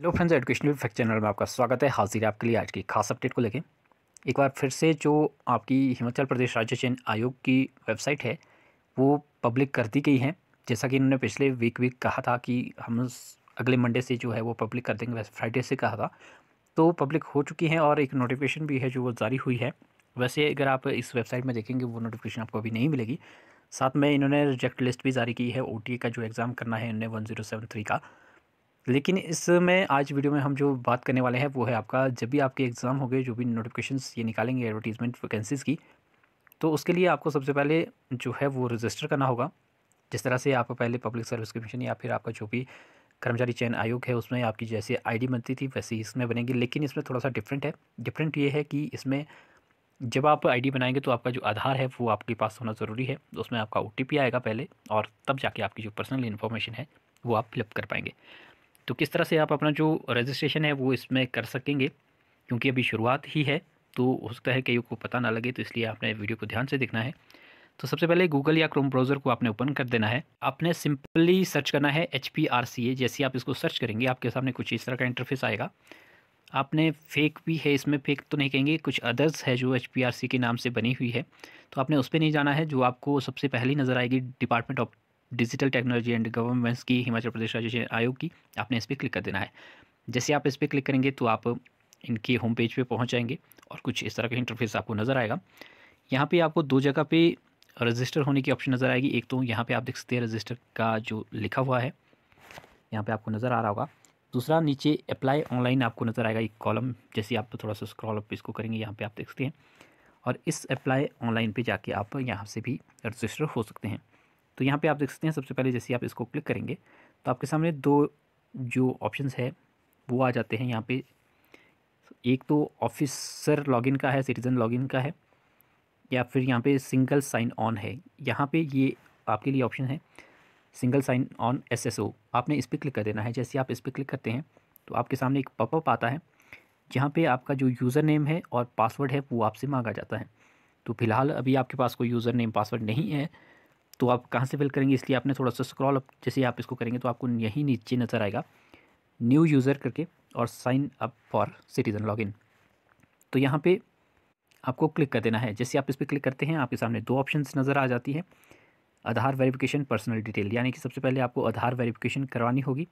hello friends education fact channel में आपका स्वागत है हाजिर आपके लिए आज की खास अपडेट को लेके एक बार फिर से जो आपकी हिमाचल प्रदेश राज्य चयन आयोग की वेबसाइट है वो पब्लिक कर दी गई है जैसा कि इन्होंने पिछले वीक वीक कहा था कि हम अगले मंडे से जो है वो पब्लिक कर देंगे वैसे फ्राइडे से कहा था तो पब्लिक हो चुकी है और एक नोटिफिकेशन भी है जो वो जारी हुई है वैसे अगर आप इस वेबसाइट में देखेंगे वो नोटिफिकेशन आपको अभी नहीं मिलेगी साथ में इन्होंने रिजेक्ट लिस्ट भी जारी की है ओ का जो एग्ज़ाम करना है इन्होंने वन का लेकिन इसमें आज वीडियो में हम जो बात करने वाले हैं वो है आपका जब भी आपके एग्ज़ाम हो गए जो भी नोटिफिकेशंस ये निकालेंगे एडवर्टीज़मेंट वैकेंसीज़ की तो उसके लिए आपको सबसे पहले जो है वो रजिस्टर करना होगा जिस तरह से आप पहले पब्लिक सर्विस कमीशन या फिर आपका जो भी कर्मचारी चयन आयोग है उसमें आपकी जैसे आईडी बनती थी वैसे ही इसमें बनेगी लेकिन इसमें थोड़ा सा डिफरेंट है डिफरेंट ये है कि इसमें जब आप आईडी बनाएंगे तो आपका जो आधार है वो आपके पास होना ज़रूरी है उसमें आपका ओ आएगा पहले और तब जाके आपकी जो पर्सनल इन्फॉर्मेशन है वो आप फिलअप कर पाएंगे तो किस तरह से आप अपना जो रजिस्ट्रेशन है वो इसमें कर सकेंगे क्योंकि अभी शुरुआत ही है तो हो सकता है कईयों को पता ना लगे तो इसलिए आपने वीडियो को ध्यान से देखना है तो सबसे पहले गूगल या क्रोम ब्राउज़र को आपने ओपन कर देना है आपने सिंपली सर्च करना है H P R C A जैसे आप इसको सर्च करेंगे आपके सामने कुछ इस तरह का इंटरफेस आएगा आपने फेक भी है इसमें फेक तो नहीं कहेंगे कुछ अदर्स है जो एच पी आर सी के नाम से बनी हुई है तो आपने उस पर नहीं जाना है जो आपको सबसे पहली नज़र आएगी department of digital technology and governments की हिमाचल प्रदेश राज्य आयोग की आपने इस पर क्लिक कर देना है जैसे आप इस पर क्लिक करेंगे तो आप इनके होम पेज पर पहुँच जाएंगे और कुछ इस तरह का इंटरफेस आपको नज़र आएगा यहाँ पर आपको दो जगह पे रजिस्टर होने की ऑप्शन नज़र आएगी एक तो यहाँ पर आप देख सकते हैं रजिस्टर का जो लिखा हुआ है यहाँ पर आपको नज़र आ रहा होगा दूसरा नीचे अप्लाई ऑनलाइन आपको नज़र आएगा एक कॉलम जैसे आप थोड़ा सा स्क्रॉल अप इसको करेंगे यहाँ पर आप देख सकते हैं और इस अप्लाई ऑनलाइन पर जाके आप यहाँ से भी रजिस्टर हो सकते हैं तो यहाँ पे आप देख सकते हैं सबसे पहले जैसे आप इसको क्लिक करेंगे तो आपके सामने दो जो ऑप्शन है वो आ जाते हैं यहाँ पे एक तो ऑफिसर लॉगिन का है सिटीज़न लॉगिन का है या फिर यहाँ पे सिंगल साइन ऑन है यहाँ पे ये आपके लिए ऑप्शन है सिंगल साइन ऑन एसएसओ आपने इस पर क्लिक कर देना है जैसे आप इस पर क्लिक करते हैं तो आपके सामने एक पॉपअप आता है जहाँ पे आपका जो यूज़र नेम है और पासवर्ड है वो आपसे मांगा जाता है तो फिलहाल अभी आपके पास कोई यूज़र नेम पासवर्ड नहीं है तो आप कहाँ से फिल करेंगे इसलिए आपने थोड़ा सा स्क्रॉल अप जैसे आप इसको करेंगे तो आपको यहीं नीचे नज़र आएगा न्यू यूज़र करके और sign up for citizen login तो यहाँ पे आपको क्लिक कर देना है जैसे आप इस पर क्लिक करते हैं आपके सामने दो ऑप्शन नज़र आ जाती है आधार वेरिफिकेशन पर्सनल डिटेल यानी कि सबसे पहले आपको आधार वेरिफिकेशन करवानी होगी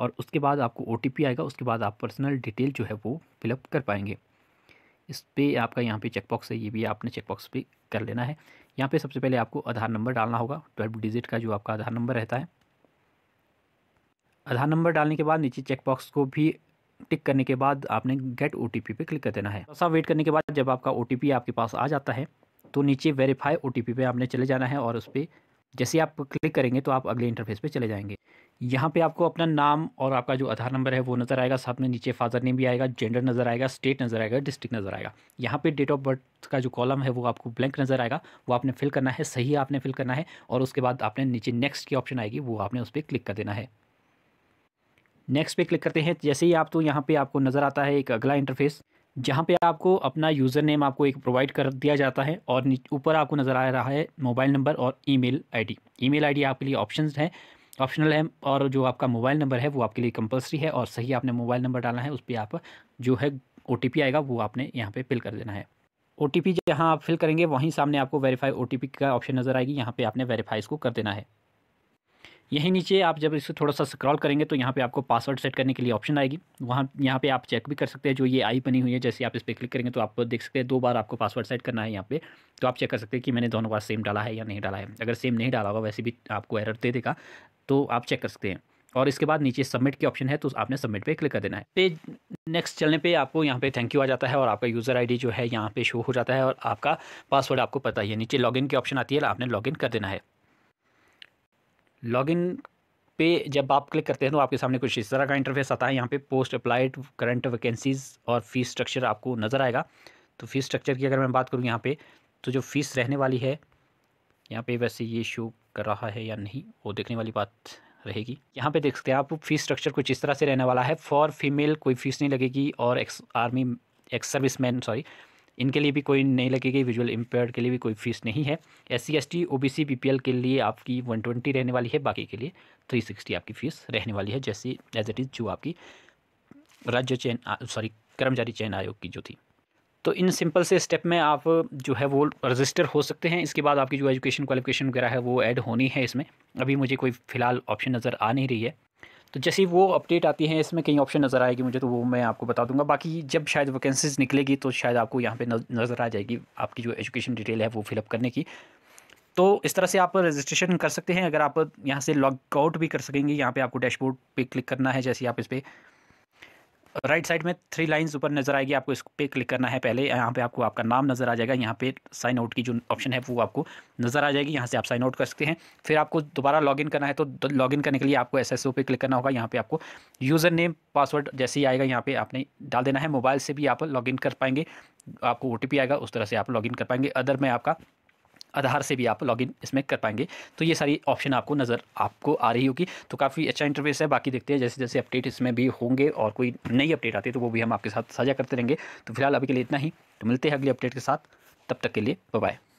और उसके बाद आपको ओ आएगा उसके बाद आप पर्सनल डिटेल जो है वो फिलअप कर पाएंगे इस पर आपका यहाँ पे चेकबॉक्स है ये भी आपने चेकबॉक्स पे कर लेना है यहाँ पे सबसे पहले आपको आधार नंबर डालना होगा ट्वेल्व डिजिट का जो आपका आधार नंबर रहता है आधार नंबर डालने के बाद नीचे चेकबॉक्स को भी टिक करने के बाद आपने गेट ओ टी पे क्लिक कर देना है ऐसा वेट करने के बाद जब आपका ओ आपके पास आ जाता है तो नीचे वेरीफाई ओ टी पे आपने चले जाना है और उस पर जैसे आप क्लिक करेंगे तो आप अगले इंटरफेस पे चले जाएंगे यहाँ पे आपको अपना नाम और आपका जो आधार नंबर है वो नज़र आएगा साथ में नीचे फादर नेम भी आएगा जेंडर नज़र आएगा स्टेट नज़र आएगा डिस्ट्रिक्ट नज़र आएगा यहाँ पे डेट ऑफ बर्थ का जो कॉलम है वो आपको ब्लैंक नज़र आएगा वो आपने फिल करना है सही आपने फिल करना है और उसके बाद आपने नीचे नेक्स्ट की ऑप्शन आएगी वो आपने उस पर क्लिक कर देना है नेक्स्ट पे क्लिक करते हैं जैसे ही आप तो यहाँ पे आपको नज़र आता है एक अगला इंटरफेस जहाँ पे आपको अपना यूज़र नेम आपको एक प्रोवाइड कर दिया जाता है और ऊपर आपको नज़र आ रहा है मोबाइल नंबर और ईमेल आईडी ईमेल आईडी आपके लिए ऑप्शन है ऑप्शनल है और जो आपका मोबाइल नंबर है वो आपके लिए कंपलसरी है और सही आपने मोबाइल नंबर डालना है उस पर आप जो है ओ आएगा वो आपने यहाँ पर फिल कर देना है ओ टी जहाँ आप फिल करेंगे वहीं सामने आपको वेरीफाई ओ का ऑप्शन नज़र आएगी यहाँ पर आपने वेरीफाई इसको कर देना है यहीं नीचे आप जब इसको थोड़ा सा स्क्रॉल करेंगे तो यहाँ पे आपको पासवर्ड सेट करने के लिए ऑप्शन आएगी वहाँ यहाँ पे आप चेक भी कर सकते हैं जो ये आई बनी हुई है जैसे आप इस पर क्लिक करेंगे तो आप देख सकते हैं दो बार आपको पासवर्ड सेट करना है यहाँ पे तो आप चेक कर सकते हैं कि मैंने दोनों बार सेम डाला है या नहीं डाला है अगर सेम नहीं डाला होगा वैसे भी आपको एरर दे देगा तो आप चेक कर सकते हैं और इसके बाद नीचे सबमिट के ऑप्शन है तो आपने सबमिट पे क्लिक कर देना है पेज नेक्स्ट चलने पे आपको यहाँ पे थैंक यू आ जाता है और आपका यूज़र आईडी जो है यहाँ पे शो हो जाता है और आपका पासवर्ड आपको पता ही है नीचे लॉगिन की ऑप्शन आती है आपने लॉगिन कर देना है लॉगिन पे जब आप क्लिक करते हैं तो आपके सामने कुछ इस तरह का इंटरफेस आता है यहाँ पे पोस्ट अप्लाइड करंट वैकेंसीज़ और फीस स्ट्रक्चर आपको नज़र आएगा तो फीस स्ट्रक्चर की अगर मैं बात करूँ यहाँ पे तो जो फीस रहने वाली है यहाँ पे वैसे ये शो कर रहा है या नहीं वो देखने वाली बात रहेगी यहाँ पे देख सकते हैं आप फीस स्ट्रक्चर कुछ इस तरह से रहने वाला है फॉर फीमेल कोई फीस नहीं लगेगी और ex army ex service man sorry इनके लिए भी कोई नहीं लगेगी विजुअल इम्पेयर के लिए भी कोई फीस नहीं है S C S T O B C B P L के लिए आपकी वन ट्वेंटी रहने वाली है बाकी के लिए थ्री सिक्सटी आपकी फ़ीस रहने वाली है जैसी एज इट इज़ जो आपकी राज्य चयन सॉरी कर्मचारी चयन आयोग की जो थी तो इन सिंपल से स्टेप में आप जो है वो रजिस्टर हो सकते हैं इसके बाद आपकी जो एजुकेशन क्वालिफिकेशन वगैरह है वो ऐड होनी है इसमें अभी मुझे कोई फ़िलहाल ऑप्शन नज़र आ नहीं रही है तो जैसे ही वो अपडेट आती है इसमें कई ऑप्शन नज़र आएगी मुझे तो वो मैं आपको बता दूंगा बाकी जब शायद वैकेंसीज निकलेगी तो शायद आपको यहाँ पे नज़र आ जाएगी आपकी जो एजुकेशन डिटेल है वो फिलअप करने की तो इस तरह से आप रजिस्ट्रेशन कर सकते हैं अगर आप यहाँ से लॉग आउट भी कर सकेंगे यहाँ पे आपको डैशबोर्ड पे क्लिक करना है जैसे आप इस पर राइट साइड में थ्री लाइंस ऊपर नज़र आएगी आपको इस पर क्लिक करना है पहले यहाँ पे आपको आपका नाम नज़र आ जाएगा यहाँ पे साइन आउट की जो ऑप्शन है वो आपको नज़र आ जाएगी यहाँ से आप साइन आउट कर सकते हैं फिर आपको दोबारा लॉगिन करना है तो लॉगिन करने के लिए आपको एस एस ओ पे क्लिक करना होगा यहाँ पे आपको यूज़र नेम पासवर्ड जैसे ही आएगा यहाँ पे आपने डाल देना है मोबाइल से भी आप लॉगिन कर पाएंगे आपको ओ आएगा उस तरह से आप लॉगिन कर पाएंगे अदर में आपका आधार से भी आप लॉगिन इसमें कर पाएंगे तो ये सारी ऑप्शन आपको नज़र आपको आ रही होगी तो काफ़ी अच्छा इंटरफेस है बाकी देखते हैं जैसे जैसे अपडेट इसमें भी होंगे और कोई नई अपडेट आती है तो वो भी हम आपके साथ साझा करते रहेंगे तो फिलहाल अभी के लिए इतना ही तो मिलते हैं अगले अपडेट के साथ तब तक के लिए बाय